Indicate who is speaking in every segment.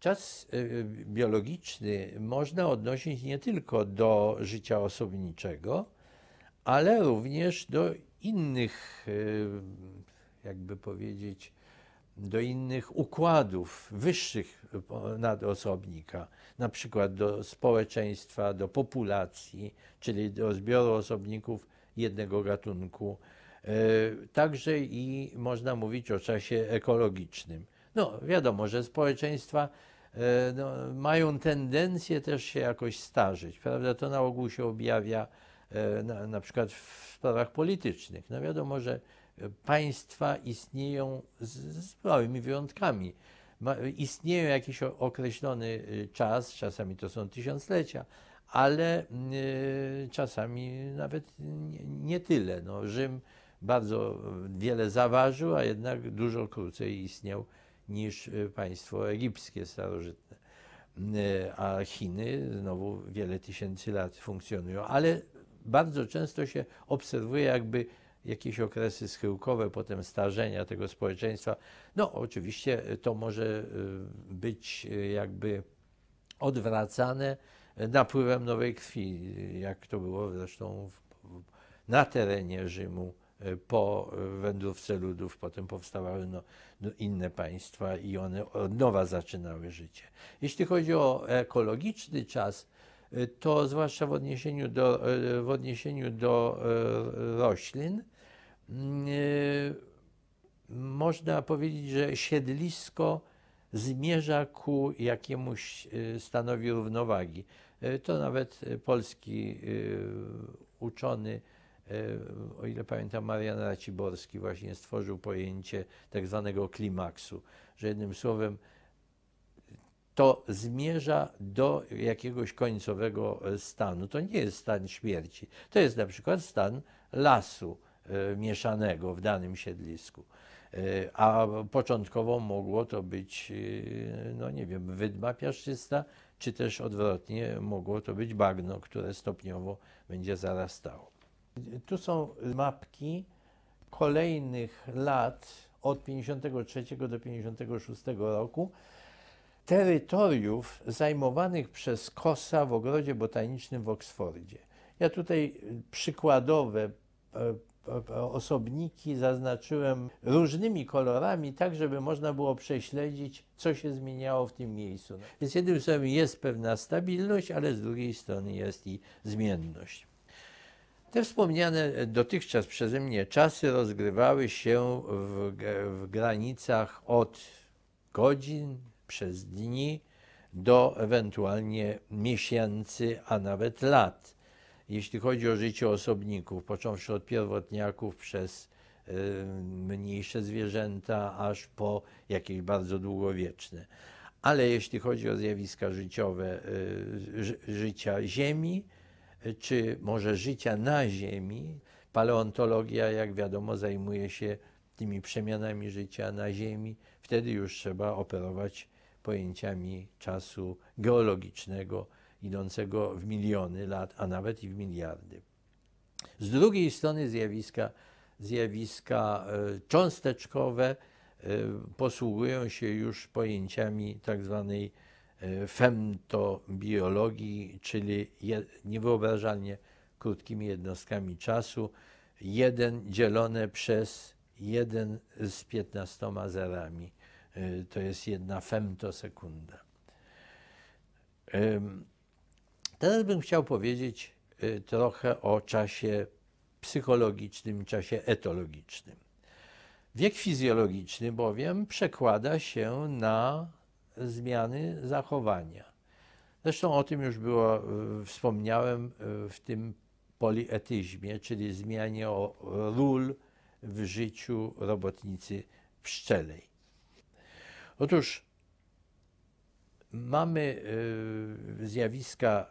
Speaker 1: Czas y, y, biologiczny można odnosić nie tylko do życia osobniczego, ale również do innych, y, jakby powiedzieć, do innych układów wyższych nad osobnika, na przykład do społeczeństwa, do populacji, czyli do zbioru osobników jednego gatunku. Także i można mówić o czasie ekologicznym. No wiadomo, że społeczeństwa e, no, mają tendencję też się jakoś starzyć, prawda? To na ogół się objawia e, na, na przykład w sprawach politycznych. No wiadomo, że państwa istnieją z, z małymi wyjątkami. Ma, istnieją jakiś określony e, czas, czasami to są tysiąclecia, ale y, czasami nawet nie, nie, tyle. No, Rzym bardzo wiele zaważył, a jednak dużo krócej istniał niż y, państwo egipskie starożytne. Y, a Chiny znowu wiele tysięcy lat funkcjonują, ale bardzo często się obserwuje jakby jakieś okresy schyłkowe, potem starzenia tego społeczeństwa. No, oczywiście to może y, być jakby odwracane napływem nowej krwi, jak to było zresztą na terenie Rzymu Y, po wędrówce ludów potem powstawały no, no inne państwa i one od nowa zaczynały życie. Jeśli chodzi o ekologiczny czas, y, to zwłaszcza w odniesieniu do, y, w odniesieniu do roślin, można powiedzieć, że siedlisko zmierza ku jakiemuś stanowi równowagi. To nawet polski uczony, E, o ile pamiętam, Marian Raciborski właśnie stworzył pojęcie tak zwanego klimaksu, że jednym słowem to zmierza do jakiegoś końcowego stanu. To nie jest stan śmierci, to jest na przykład stan lasu e, mieszanego w danym siedlisku. E, a początkowo mogło to być, no nie wiem, wydma piaszczysta, czy też odwrotnie mogło to być bagno, które stopniowo będzie zarastało. Tu są mapki kolejnych lat od 53 do 56 roku terytoriów zajmowanych przez Kosa w ogrodzie botanicznym w Oksfordzie. Ja tutaj y, przykładowe y, y, osobniki zaznaczyłem różnymi kolorami, tak żeby można było prześledzić, co się zmieniało w tym miejscu. No, więc z jednej strony jest pewna stabilność, ale z drugiej strony jest i zmienność. Te wspomniane e, dotychczas przeze mnie czasy rozgrywały się w, w granicach od godzin przez dni do ewentualnie miesięcy, a nawet lat. Jeśli chodzi o życie osobników, począwszy od pierwotniaków przez e, mniejsze zwierzęta, aż po jakieś bardzo długowieczne. Ale jeśli chodzi o zjawiska życiowe e, życia Ziemi, czy może życia na Ziemi. Paleontologia, jak wiadomo, zajmuje się tymi przemianami życia na Ziemi. Wtedy już trzeba operować pojęciami czasu geologicznego, idącego w miliony lat, a nawet i w miliardy. Z drugiej strony zjawiska, zjawiska e, cząsteczkowe e, posługują się już pojęciami tak zwanej Y, femtobiologii, czyli niewyobrażalnie krótkimi jednostkami czasu, 1 dzielone przez 1 z 15 zerami. Y, to jest jedna femtosekunda. Teraz bym chciał powiedzieć y, trochę o czasie psychologicznym, czasie etologicznym. Wiek fizjologiczny bowiem przekłada się na zmiany zachowania. Zresztą o tym już było, e, wspomniałem e, w tym polietyzmie, czyli zmianie ról w życiu robotnicy pszczelej. Otóż mamy e, zjawiska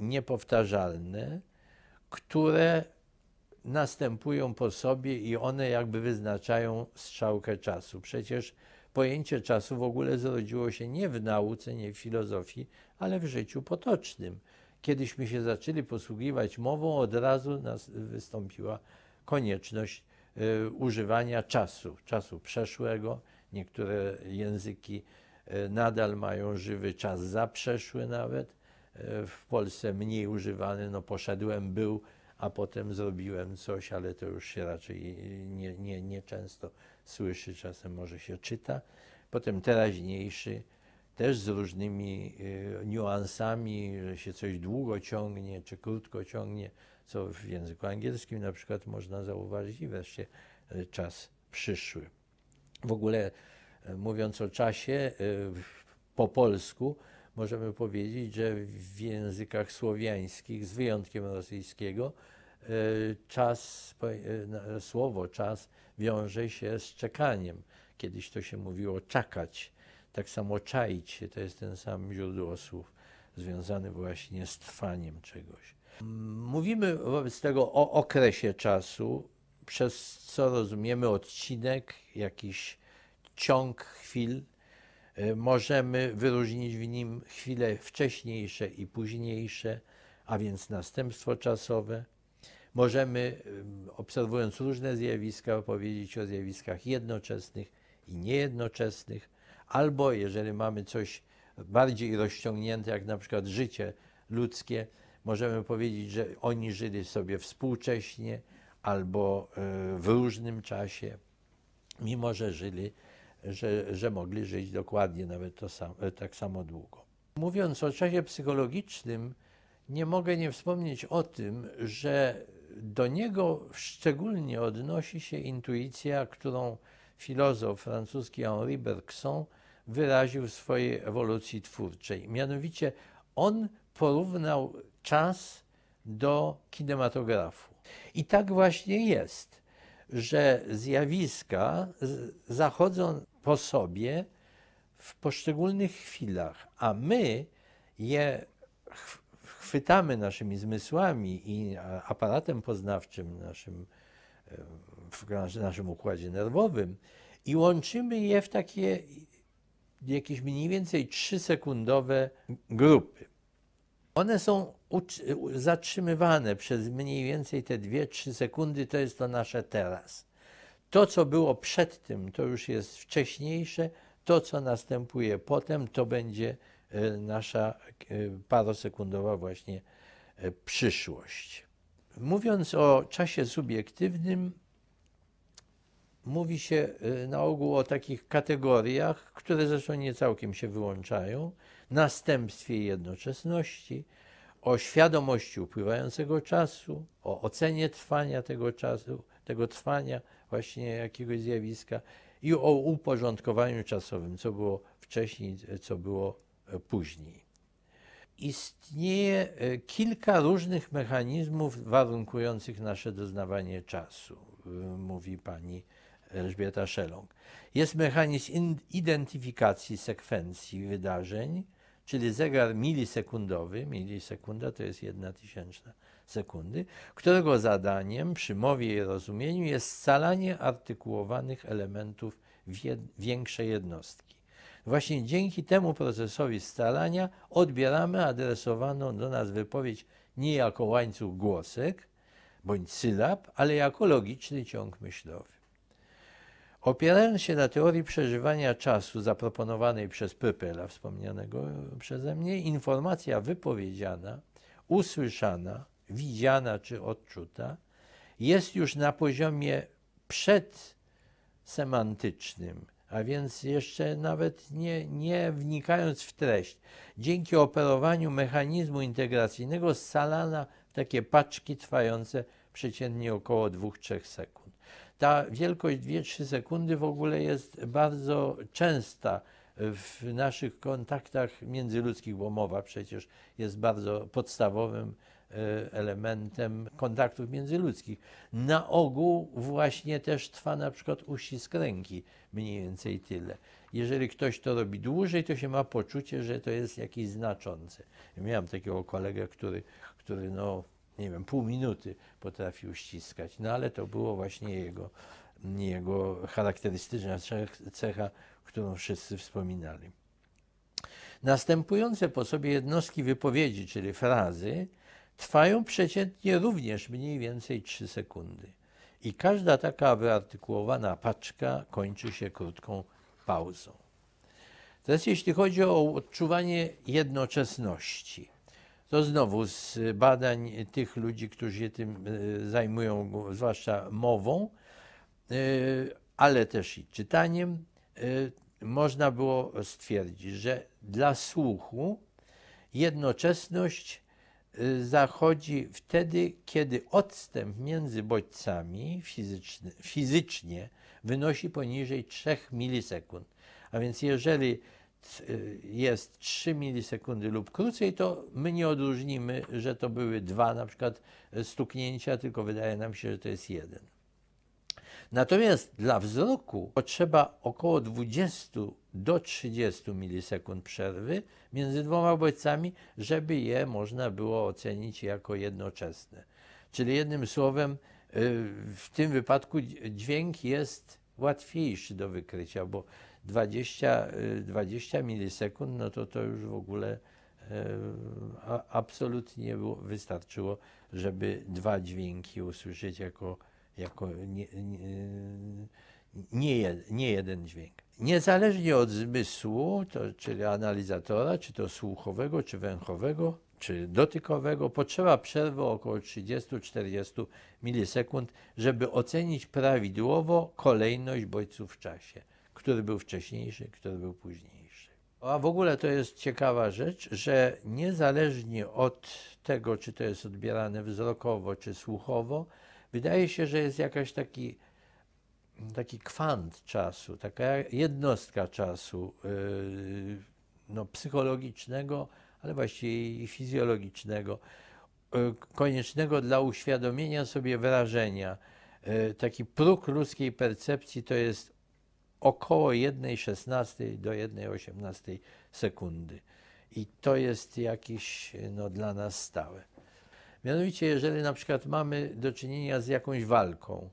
Speaker 1: niepowtarzalne, które następują po sobie i one jakby wyznaczają strzałkę czasu. Przecież Pojęcie czasu w ogóle zrodziło się nie w nauce, nie w filozofii, ale w życiu potocznym. Kiedyśmy się zaczęli posługiwać mową, od razu nas wystąpiła konieczność e, używania czasu, czasu przeszłego. Niektóre języki e, nadal mają żywy czas zaprzeszły nawet. E, w Polsce mniej używany, no poszedłem, był, a potem zrobiłem coś, ale to już się raczej nie, nie, nie często słyszy, czasem może się czyta. Potem teraźniejszy, też z różnymi y, niuansami, że się coś długo ciągnie czy krótko ciągnie, co w języku angielskim na przykład można zauważyć, i wreszcie y, czas przyszły. W ogóle y, mówiąc o czasie y, po polsku, możemy powiedzieć, że w językach słowiańskich, z wyjątkiem rosyjskiego, e, czas, e, słowo czas wiąże się z czekaniem. Kiedyś to się mówiło czekać, tak samo czaić się, to jest ten sam źródło słów, związany właśnie z trwaniem czegoś. Mówimy wobec tego o okresie czasu, przez co rozumiemy odcinek, jakiś ciąg chwil, E, możemy wyróżnić w nim chwile wcześniejsze i późniejsze, a więc następstwo czasowe. Możemy, obserwując różne zjawiska, opowiedzieć o zjawiskach jednoczesnych i niejednoczesnych, albo jeżeli mamy coś bardziej rozciągnięte, jak na przykład życie ludzkie, możemy powiedzieć, że oni żyli sobie współcześnie albo e, w różnym czasie, mimo że żyli że, że mogli żyć dokładnie nawet to tak samo długo. Mówiąc o czasie psychologicznym, nie mogę nie wspomnieć o tym, że do niego szczególnie odnosi się intuicja, którą filozof francuski Henri Bergson wyraził w swojej ewolucji twórczej. Mianowicie on porównał czas do kinematografu. I tak właśnie jest że zjawiska zachodzą po sobie w poszczególnych chwilach, a my je chwytamy naszymi zmysłami i aparatem poznawczym naszym, w naszym układzie nerwowym i łączymy je w takie jakieś mniej więcej trzysekundowe grupy. One są zatrzymywane przez mniej więcej te 2-3 sekundy, to jest to nasze teraz. To, co było przed tym, to już jest wcześniejsze, to, co następuje potem, to będzie e, nasza e, parosekundowa właśnie e, przyszłość. Mówiąc o czasie subiektywnym, mówi się na ogół o takich kategoriach, które zresztą nie całkiem się wyłączają, następstwie jednoczesności, o świadomości upływającego czasu, o ocenie trwania tego czasu, tego trwania właśnie jakiegoś zjawiska i o uporządkowaniu czasowym, co było wcześniej, co było e, później. Istnieje e, kilka różnych mechanizmów warunkujących nasze doznawanie czasu, e, mówi pani Elżbieta Szeląg. Jest mechanizm identyfikacji sekwencji wydarzeń, czyli zegar milisekundowy, milisekunda to jest jedna tysięczna sekundy, którego zadaniem przy mowie i rozumieniu jest scalanie artykułowanych elementów w jed większej jednostki. Właśnie dzięki temu procesowi scalania odbieramy adresowaną do nas wypowiedź nie jako łańcuch głosek bądź sylab, ale jako logiczny ciąg myślowy. Opierając się na teorii przeżywania czasu zaproponowanej przez Prypela, wspomnianego przeze mnie, informacja wypowiedziana, usłyszana, widziana czy odczuta jest już na poziomie przedsemantycznym, a więc jeszcze nawet nie, nie wnikając w treść. Dzięki operowaniu mechanizmu integracyjnego scalana takie paczki trwające przeciętnie około 2-3 sekund. Ta wielkość 2-3 sekundy w ogóle jest bardzo częsta w naszych kontaktach międzyludzkich, bo mowa przecież jest bardzo podstawowym e, elementem kontaktów międzyludzkich. Na ogół właśnie też trwa na przykład uścisk ręki, mniej więcej tyle. Jeżeli ktoś to robi dłużej, to się ma poczucie, że to jest jakiś znaczący. Miałem takiego kolegę, który, który no, nie wiem, pół minuty potrafił ściskać. No ale to było właśnie jego, jego charakterystyczna cecha, którą wszyscy wspominali. Następujące po sobie jednostki wypowiedzi, czyli frazy, trwają przeciętnie również mniej więcej 3 sekundy. I każda taka wyartykułowana paczka kończy się krótką pauzą. Teraz jeśli chodzi o odczuwanie jednoczesności – to znowu z badań tych ludzi, którzy się tym e, zajmują, zwłaszcza mową, e, ale też i czytaniem, e, można było stwierdzić, że dla słuchu jednoczesność zachodzi wtedy, kiedy odstęp między bodźcami fizycznie wynosi poniżej 3 milisekund. A więc jeżeli Y, jest 3 milisekundy lub krócej, to my nie odróżnimy, że to były dwa na przykład stuknięcia, tylko wydaje nam się, że to jest jeden. Natomiast dla wzroku potrzeba około 20 do 30 milisekund przerwy między dwoma bodźcami, żeby je można było ocenić jako jednoczesne. Czyli jednym słowem, y, w tym wypadku dźwięk jest łatwiejszy do wykrycia, bo 20, 20 y, milisekund, no to to już w ogóle y, absolutnie wystarczyło, żeby dwa dźwięki usłyszeć jako, jako nie, nie, nie jeden dźwięk. Niezależnie od zmysłu, to, czyli analizatora, czy to słuchowego, czy węchowego, czy dotykowego, potrzeba przerwy około 30-40 milisekund, żeby ocenić prawidłowo kolejność bodźców w czasie który był wcześniejszy, który był późniejszy. A w ogóle to jest ciekawa rzecz, że niezależnie od tego, czy to jest odbierane wzrokowo, czy słuchowo, wydaje się, że jest jakiś taki, taki kwant czasu, taka jednostka czasu yy, no, psychologicznego, ale właściwie i fizjologicznego, yy, koniecznego dla uświadomienia sobie wrażenia. Yy, taki próg ludzkiej percepcji to jest około 1,16 do 1,18 sekundy. I to jest jakiś no, dla nas stałe. Mianowicie, jeżeli na przykład mamy do czynienia z jakąś walką,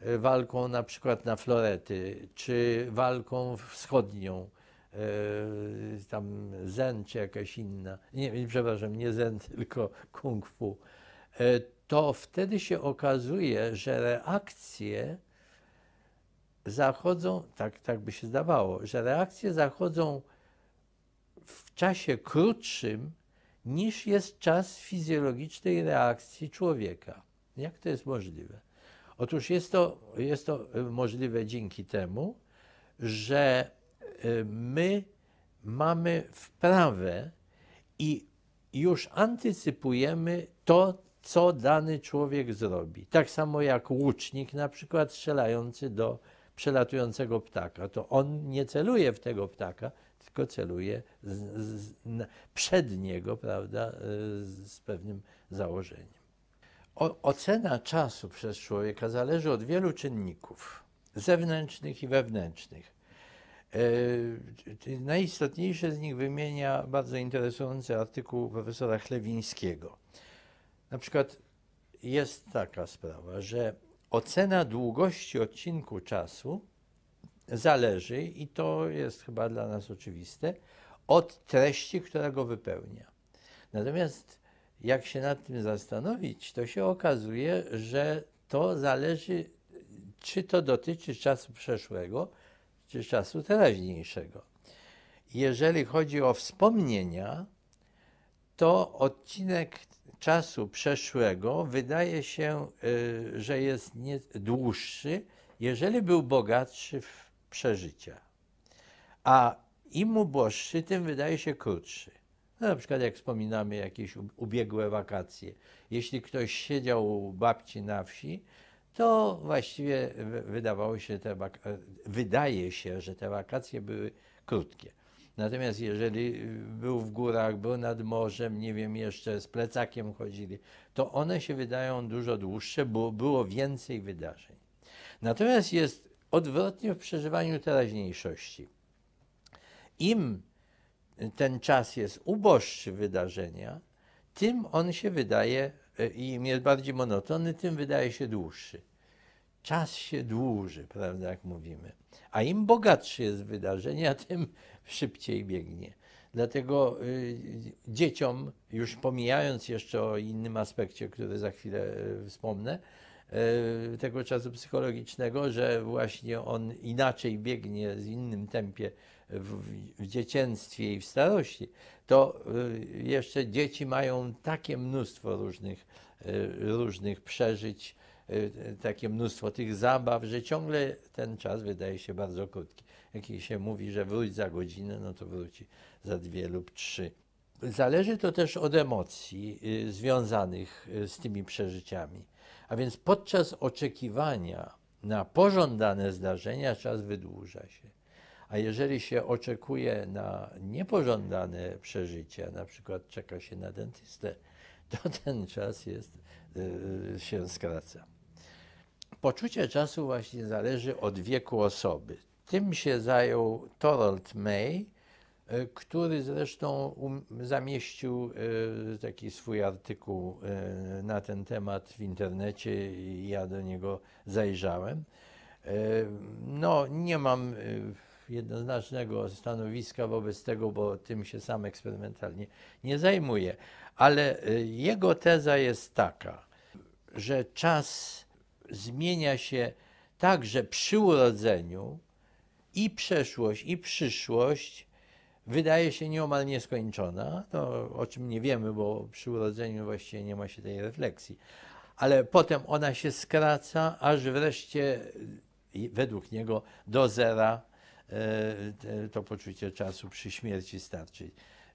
Speaker 1: e, walką na przykład na florety, czy walką wschodnią, e, tam zen czy jakaś inna, nie, przepraszam, nie zen, tylko kung fu, e, to wtedy się okazuje, że reakcje zachodzą, tak, tak by się zdawało, że reakcje zachodzą w czasie krótszym niż jest czas fizjologicznej reakcji człowieka. Jak to jest możliwe? Otóż jest to, jest to e, możliwe dzięki temu, że e, my mamy wprawę i już antycypujemy to, co dany człowiek zrobi. Tak samo jak łucznik, na przykład strzelający do przelatującego ptaka, to on nie celuje w tego ptaka, tylko celuje z, z, na, przed niego, prawda, e, z, pewnym założeniem. O, ocena czasu przez człowieka zależy od wielu czynników zewnętrznych i wewnętrznych. E, najistotniejsze z nich wymienia bardzo interesujący artykuł profesora Chlewińskiego. Na przykład jest taka sprawa, że Ocena długości odcinku czasu zależy, i to jest chyba dla nas oczywiste, od treści, która go wypełnia. Natomiast jak się nad tym zastanowić, to się okazuje, że to zależy, czy to dotyczy czasu przeszłego, czy czasu teraźniejszego. Jeżeli chodzi o wspomnienia, to odcinek czasu przeszłego wydaje się, y, że jest nie, dłuższy, jeżeli był bogatszy w przeżycia. A im uboższy, tym wydaje się krótszy. No, na przykład jak wspominamy jakieś ubiegłe wakacje. Jeśli ktoś siedział u babci na wsi, to właściwie wydawało się te wydaje się, że te wakacje były krótkie. Natomiast jeżeli y, był w górach, był nad morzem, nie wiem, jeszcze z plecakiem chodzili, to one się wydają dużo dłuższe, bo było więcej wydarzeń. Natomiast jest odwrotnie w przeżywaniu teraźniejszości. Im ten czas jest uboższy wydarzenia, tym on się wydaje, y, im jest bardziej monotony, tym wydaje się dłuższy czas się dłuży, prawda, jak mówimy. A im bogatsze jest wydarzenie, tym szybciej biegnie. Dlatego y, dzieciom, już pomijając jeszcze o innym aspekcie, który za chwilę y, wspomnę, y, tego czasu psychologicznego, że właśnie on inaczej biegnie z innym tempie w, w dzieciństwie i w starości, to y, jeszcze dzieci mają takie mnóstwo różnych, y, różnych przeżyć, Y, takie mnóstwo tych zabaw, że ciągle ten czas wydaje się bardzo krótki. Jak się mówi, że wróć za godzinę, no to wróci za dwie lub trzy. Zależy to też od emocji y, związanych y, z tymi przeżyciami. A więc podczas oczekiwania na pożądane zdarzenia czas wydłuża się. A jeżeli się oczekuje na niepożądane przeżycia, na przykład czeka się na dentystę, to ten czas jest, się skraca poczucie czasu właśnie zależy od wieku osoby. Tym się zajął Torold May, y, który zresztą um, zamieścił y, taki swój artykuł y, na ten temat w internecie i ja do niego zajrzałem. No, nie mam jednoznacznego stanowiska wobec tego, bo tym się sam eksperymentalnie nie zajmuję, ale jego teza jest taka, że czas zmienia się tak, że przy urodzeniu i przeszłość, i przyszłość wydaje się nieomal nieskończona, To o czym nie wiemy, bo przy urodzeniu właściwie nie ma się tej refleksji. Ale potem ona się skraca, aż wreszcie według niego do zera e, to poczucie czasu przy śmierci starczy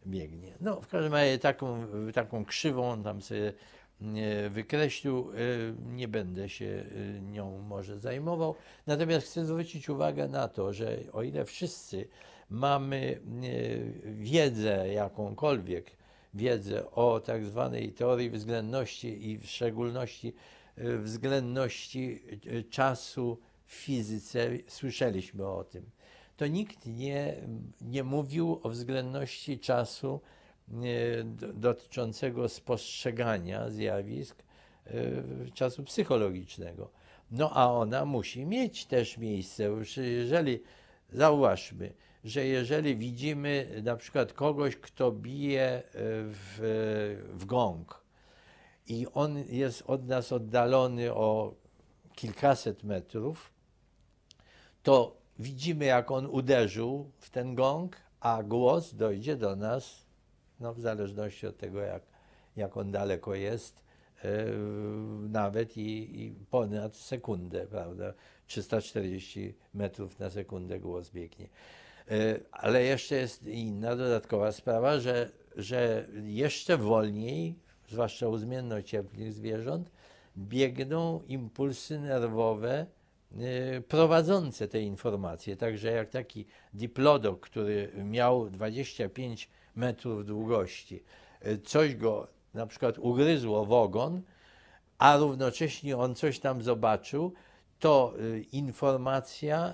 Speaker 1: biegnie. No w każdym razie taką, taką krzywą tam sobie wykreślił, e, nie będę się e, nią może zajmował. Natomiast chcę zwrócić uwagę na to, że o ile wszyscy mamy e, wiedzę jakąkolwiek, wiedzę o tak zwanej teorii względności i w szczególności względności czasu w fizyce, słyszeliśmy o tym, to nikt nie, nie mówił o względności czasu dotyczącego spostrzegania zjawisk e, czasu psychologicznego. No a ona musi mieć też miejsce. Jeżeli, zauważmy, że jeżeli widzimy na przykład kogoś, kto bije e, w, w gong i on jest od nas oddalony o kilkaset metrów, to widzimy, jak on uderzył w ten gong, a głos dojdzie do nas no, w zależności od tego, jak, jak on daleko jest, e, nawet i, i, ponad sekundę, prawda? 340 metrów na sekundę głos biegnie. E, ale jeszcze jest inna dodatkowa sprawa, że, że jeszcze wolniej, zwłaszcza u zmiennociepnych zwierząt, biegną impulsy nerwowe e, prowadzące te informacje. Także jak taki diplodok, który miał 25 metrów długości. E, coś go na przykład ugryzło w ogon, a równocześnie on coś tam zobaczył, to e, informacja e,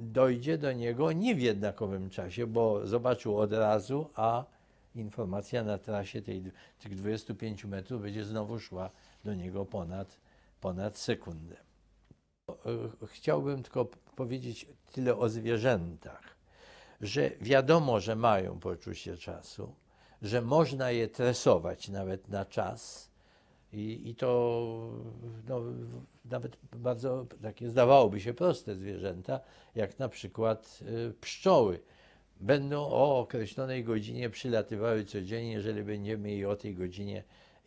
Speaker 1: dojdzie do niego nie w jednakowym czasie, bo zobaczył od razu, a informacja na trasie tej, tych 25 metrów będzie znowu szła do niego ponad, ponad sekundę. Chciałbym tylko powiedzieć tyle o zwierzętach że wiadomo, że mają poczucie czasu, że można je tresować nawet na czas. I, i to no, nawet bardzo takie zdawałoby się proste zwierzęta, jak na przykład y, pszczoły. Będą o określonej godzinie przylatywały codziennie, jeżeli będziemy jej o tej godzinie,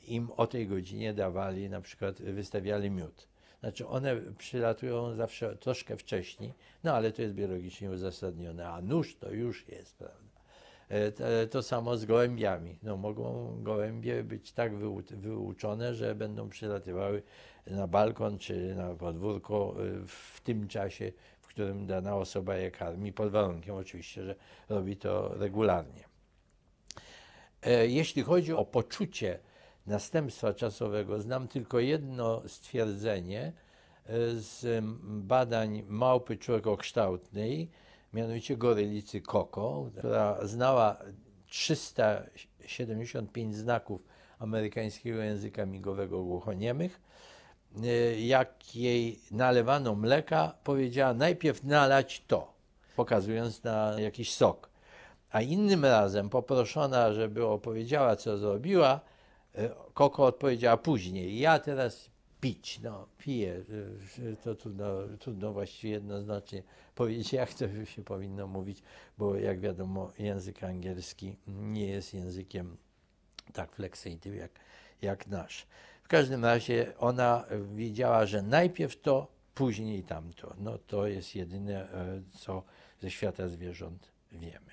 Speaker 1: im o tej godzinie dawali, na przykład wystawiali miód. Znaczy one przylatują zawsze troszkę wcześniej, no ale to jest biologicznie uzasadnione, a nóż to już jest, prawda? E, to samo z gołębiami. No, mogą gołębie być tak wyuczone, że będą przylatywały na balkon czy na podwórko e, w tym czasie, w którym dana osoba je karmi, pod warunkiem oczywiście, że robi to regularnie. E, jeśli chodzi o poczucie następstwa czasowego. Znam tylko jedno stwierdzenie e, z badań małpy człowiekokształtnej, mianowicie gorylicy Koko, która znała 375 znaków amerykańskiego języka migowego głuchoniemych. E, jak jej nalewano mleka, powiedziała najpierw nalać to, pokazując na jakiś sok. A innym razem poproszona, żeby opowiedziała, co zrobiła, Koko odpowiedziała później, ja teraz pić, no piję, to trudno, trudno właściwie jednoznacznie powiedzieć, jak to się powinno mówić, bo jak wiadomo język angielski nie jest językiem tak fleksyjnym jak, jak nasz. W każdym razie ona wiedziała, że najpierw to, później tamto. No to jest jedyne, e, co ze świata zwierząt wiemy.